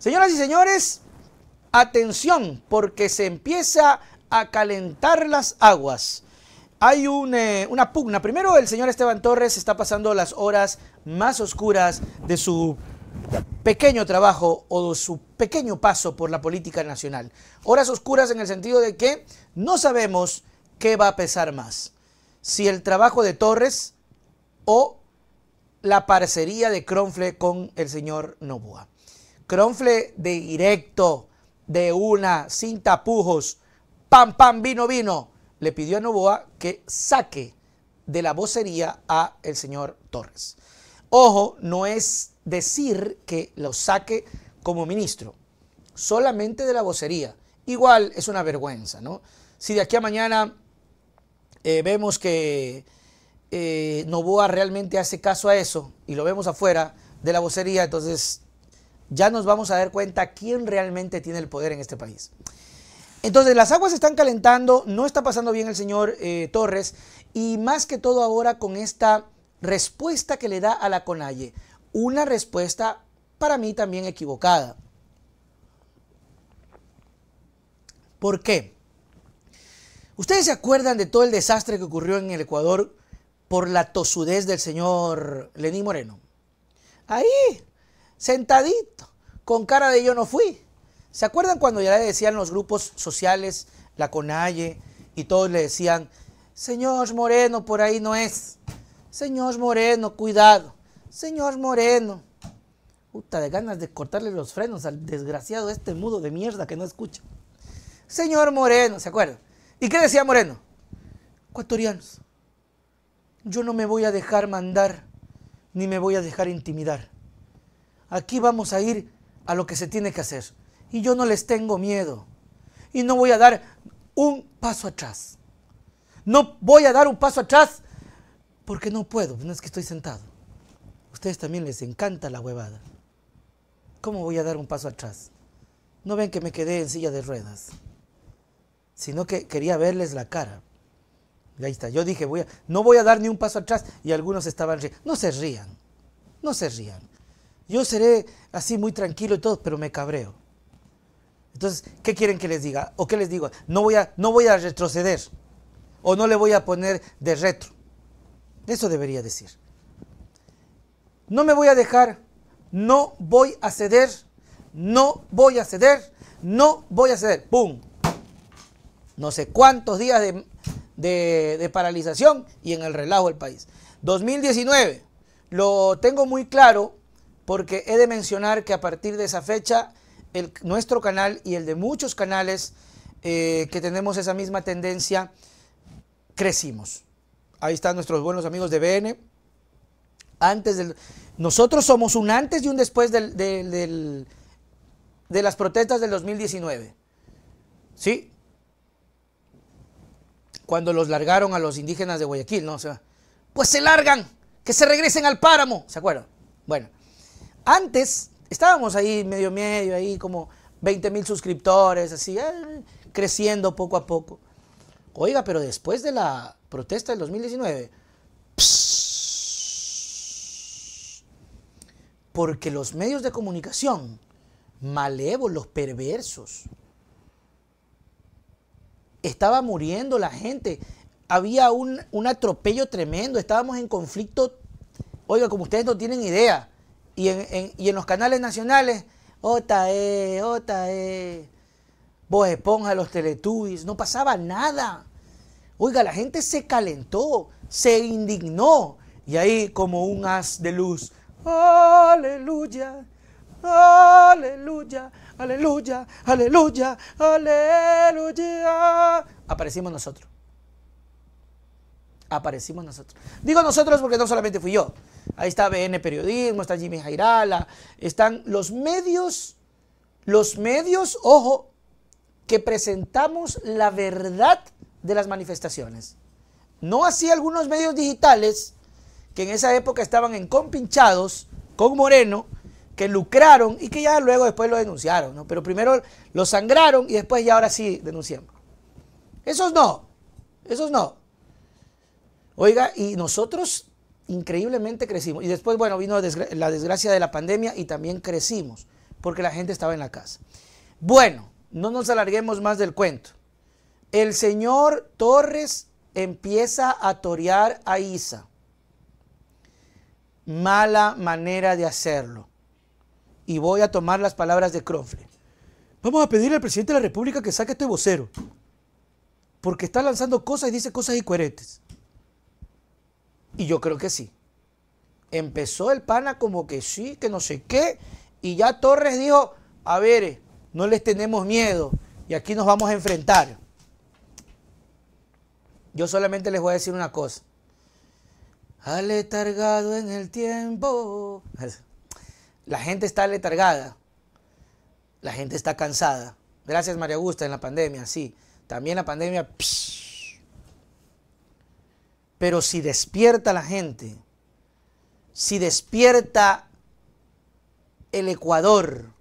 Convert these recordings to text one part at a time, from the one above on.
Señoras y señores, atención, porque se empieza a calentar las aguas. Hay eh, una pugna. Primero, el señor Esteban Torres está pasando las horas más oscuras de su pequeño trabajo o su pequeño paso por la política nacional. Horas oscuras en el sentido de que no sabemos qué va a pesar más. Si el trabajo de Torres o la parcería de Cronfle con el señor Novoa. Cronfle de directo, de una, sin tapujos, pam, pam, vino, vino, le pidió a Novoa que saque de la vocería a el señor Torres. Ojo, no es decir que lo saque como ministro, solamente de la vocería. Igual es una vergüenza, ¿no? Si de aquí a mañana eh, vemos que eh, Novoa realmente hace caso a eso y lo vemos afuera de la vocería, entonces ya nos vamos a dar cuenta quién realmente tiene el poder en este país. Entonces las aguas se están calentando, no está pasando bien el señor eh, Torres y más que todo ahora con esta respuesta que le da a la Conalle, una respuesta para mí también equivocada. ¿Por qué? ¿Ustedes se acuerdan de todo el desastre que ocurrió en el Ecuador por la tosudez del señor Lenín Moreno? Ahí, sentadito, con cara de yo no fui. ¿Se acuerdan cuando ya le decían los grupos sociales, la Conalle, y todos le decían, señor Moreno, por ahí no es. Señor Moreno, cuidado. Señor Moreno. Puta, de ganas de cortarle los frenos al desgraciado este mudo de mierda que no escucha. Señor Moreno, ¿se acuerdan? ¿Y qué decía Moreno? Ecuatorianos, yo no me voy a dejar mandar, ni me voy a dejar intimidar. Aquí vamos a ir a lo que se tiene que hacer. Y yo no les tengo miedo. Y no voy a dar un paso atrás. No voy a dar un paso atrás porque no puedo. No es que estoy sentado. A ustedes también les encanta la huevada. ¿Cómo voy a dar un paso atrás? No ven que me quedé en silla de ruedas, sino que quería verles la cara. Y ahí está. Yo dije, voy no voy a dar ni un paso atrás y algunos estaban riendo. No se rían, no se rían. Yo seré así muy tranquilo y todo, pero me cabreo. Entonces, ¿qué quieren que les diga? ¿O qué les digo? No voy a, no voy a retroceder. O no le voy a poner de retro. Eso debería decir. No me voy a dejar. No voy a ceder. No voy a ceder. No voy a ceder. ¡Pum! No sé cuántos días de, de paralización y en el relajo del país. 2019. Lo tengo muy claro porque he de mencionar que a partir de esa fecha, el, nuestro canal y el de muchos canales eh, que tenemos esa misma tendencia, crecimos. Ahí están nuestros buenos amigos de BN. Antes del, nosotros somos un antes y un después de las protestas del 2019. ¿Sí? Cuando los largaron a los indígenas de Guayaquil, ¿no? O pues se largan, que se regresen al páramo, ¿se acuerdan? Bueno, antes estábamos ahí medio medio, ahí como 20 mil suscriptores, así, eh, creciendo poco a poco. Oiga, pero después de la protesta del 2019, porque los medios de comunicación, malévolos, perversos, estaba muriendo la gente, había un atropello tremendo, estábamos en conflicto, oiga, como ustedes no tienen idea, y en, los canales nacionales, OTAE, OTAE, Vos Esponja, los Teletubbies, no pasaba nada. Oiga, la gente se calentó, se indignó. Y ahí como un haz de luz, aleluya, aleluya, aleluya, aleluya, aleluya. Aparecimos nosotros. Aparecimos nosotros. Digo nosotros porque no solamente fui yo. Ahí está BN Periodismo, está Jimmy Jairala, están los medios, los medios, ojo, que presentamos la verdad de las manifestaciones. No así algunos medios digitales que en esa época estaban encompinchados con Moreno, que lucraron y que ya luego después lo denunciaron, ¿no? Pero primero lo sangraron y después ya ahora sí denunciaron. Esos no, esos no. Oiga, y nosotros increíblemente crecimos. Y después, bueno, vino la desgracia de la pandemia y también crecimos, porque la gente estaba en la casa. Bueno, no nos alarguemos más del cuento. El señor Torres empieza a torear a Isa. Mala manera de hacerlo. Y voy a tomar las palabras de Crofle. Vamos a pedirle al presidente de la República que saque este vocero. Porque está lanzando cosas y dice cosas incoherentes. Y yo creo que sí. Empezó el pana como que sí, que no sé qué. Y ya Torres dijo, a ver, eh, no les tenemos miedo. Y aquí nos vamos a enfrentar. Yo solamente les voy a decir una cosa. Aletargado en el tiempo. La gente está aletargada. La gente está cansada. Gracias María Augusta en la pandemia, sí. También la pandemia... Pero si despierta la gente, si despierta el Ecuador,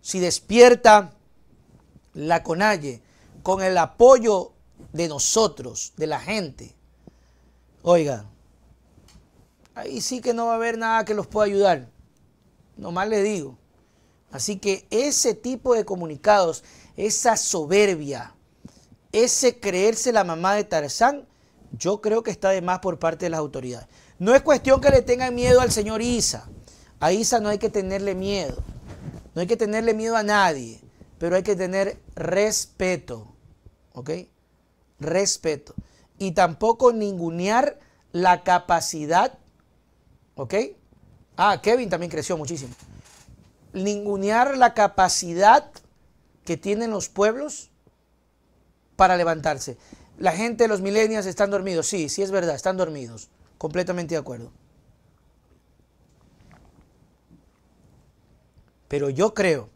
si despierta la CONALLE con el apoyo de nosotros, de la gente, oiga, ahí sí que no va a haber nada que los pueda ayudar. Nomás le digo. Así que ese tipo de comunicados, esa soberbia, ese creerse la mamá de Tarzán, yo creo que está de más por parte de las autoridades. No es cuestión que le tengan miedo al señor Isa. A Isa no hay que tenerle miedo. No hay que tenerle miedo a nadie, pero hay que tener respeto. ¿Ok? Respeto. Y tampoco ningunear la capacidad. ¿Ok? Ah, Kevin también creció muchísimo. Ningunear la capacidad que tienen los pueblos para levantarse la gente, de los millennials están dormidos. Sí, sí es verdad, están dormidos. Completamente de acuerdo. Pero yo creo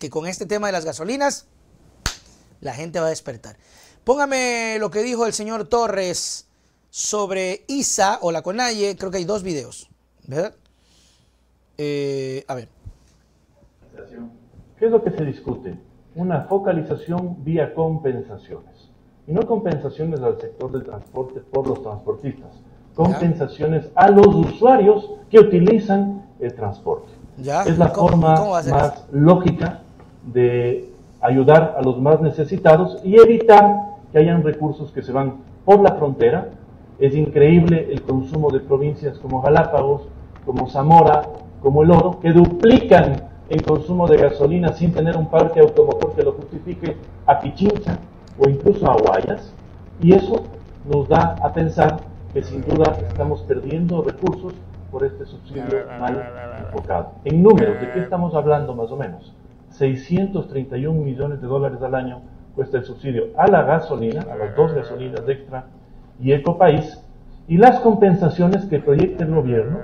que con este tema de las gasolinas, la gente va a despertar. Póngame lo que dijo el señor Torres sobre ISA o la CONAIE. Creo que hay dos videos, ¿verdad? Eh, a ver. ¿Qué es lo que se discute? Una focalización vía compensaciones y no compensaciones al sector del transporte por los transportistas, compensaciones a los usuarios que utilizan el transporte. Es la forma más lógica de ayudar a los más necesitados y evitar que hayan recursos que se van por la frontera. Es increíble el consumo de provincias como Galápagos, como Zamora, como El Oro, que duplican el consumo de gasolina sin tener un parque automotor que lo justifique a Pichincha, o incluso a Guayas, y eso nos da a pensar que sin duda estamos perdiendo recursos por este subsidio ah, ah, mal ah, enfocado. En números, ¿de qué eh. estamos hablando más o menos? 631 millones de dólares al año cuesta el subsidio a la gasolina, a las dos gasolinas de extra y Ecopaís, y las compensaciones que proyecta el gobierno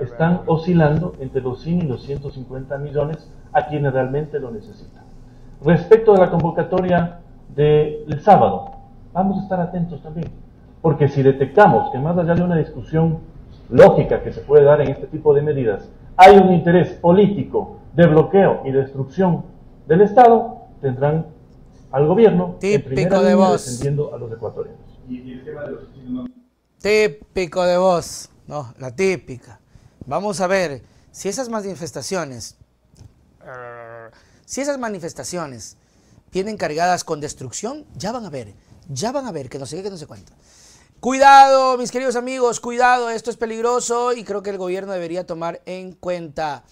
están oscilando entre los 100 y los 150 millones a quienes realmente lo necesitan. Respecto de la convocatoria del sábado. Vamos a estar atentos también, porque si detectamos que más allá de una discusión lógica que se puede dar en este tipo de medidas, hay un interés político de bloqueo y destrucción del Estado, tendrán al gobierno típico de voz defendiendo a los ecuatorianos. Típico de voz, no, la típica. Vamos a ver si esas manifestaciones, si esas manifestaciones tienen cargadas con destrucción, ya van a ver, ya van a ver, que no sé qué, que no se cuánto. Cuidado, mis queridos amigos, cuidado, esto es peligroso y creo que el gobierno debería tomar en cuenta.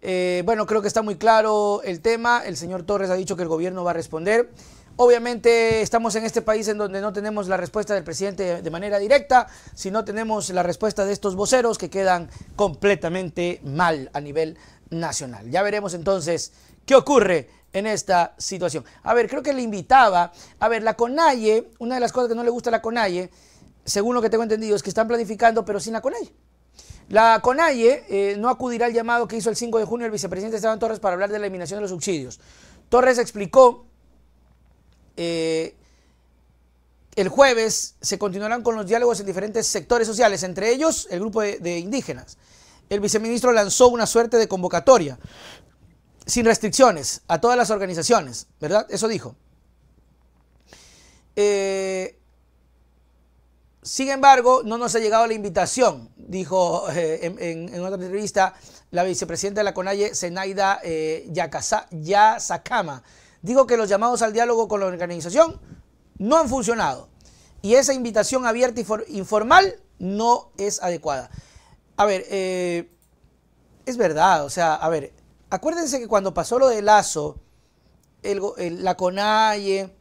Eh, bueno, creo que está muy claro el tema, el señor Torres ha dicho que el gobierno va a responder. Obviamente estamos en este país en donde no tenemos la respuesta del presidente de manera directa, Si no tenemos la respuesta de estos voceros que quedan completamente mal a nivel nacional. Ya veremos entonces qué ocurre en esta situación. A ver, creo que le invitaba. A ver, la CONAIE, una de las cosas que no le gusta a la CONAIE, según lo que tengo entendido, es que están planificando, pero sin la CONAIE. La CONAIE eh, no acudirá al llamado que hizo el 5 de junio el vicepresidente Esteban Torres para hablar de la eliminación de los subsidios. Torres explicó, eh, el jueves se continuarán con los diálogos en diferentes sectores sociales, entre ellos el grupo de indígenas. El viceministro lanzó una suerte de convocatoria sin restricciones a todas las organizaciones, ¿verdad? Eso dijo. Eh, sin embargo, no nos ha llegado la invitación, dijo eh, en, otra entrevista la vicepresidenta de la CONAIE, Zenaida eh, Yasakama. Dijo que los llamados al diálogo con la organización no han funcionado y esa invitación abierta y informal no es adecuada. A ver, es verdad, o sea, a ver, acuérdense que cuando pasó lo de Lazo, la CONAIE,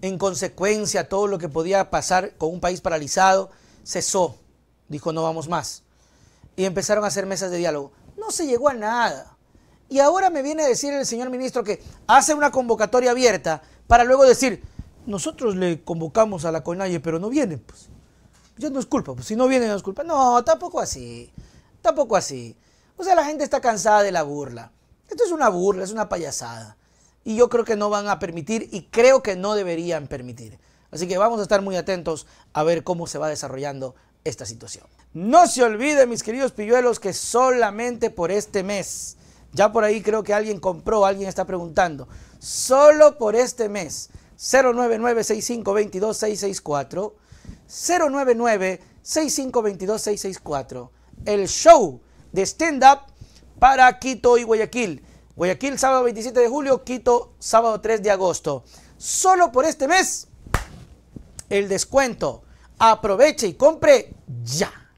en consecuencia, todo lo que podía pasar con un país paralizado, cesó. Dijo, no vamos más. Y empezaron a hacer mesas de diálogo. No se llegó a nada. Y ahora me viene a decir el señor ministro que hace una convocatoria abierta para luego decir, nosotros le convocamos a la CONAIE, pero no viene. Pues ya no es culpa. Pues si no viene, no es culpa. No, tampoco así. Tampoco así. O sea, la gente está cansada de la burla. Esto es una burla, es una payasada. Y yo creo que no van a permitir y creo que no deberían permitir. Así que vamos a estar muy atentos a ver cómo se va desarrollando esta situación. No se olviden, mis queridos pilluelos, que solamente por este mes, ya por ahí creo que alguien compró, alguien está preguntando, solo por este mes, 099-6522-664, 099-6522-664, el show de stand-up para Quito y Guayaquil. Guayaquil sábado 27 de julio, Quito sábado 3 de agosto. Solo por este mes el descuento. Aproveche y compre ya.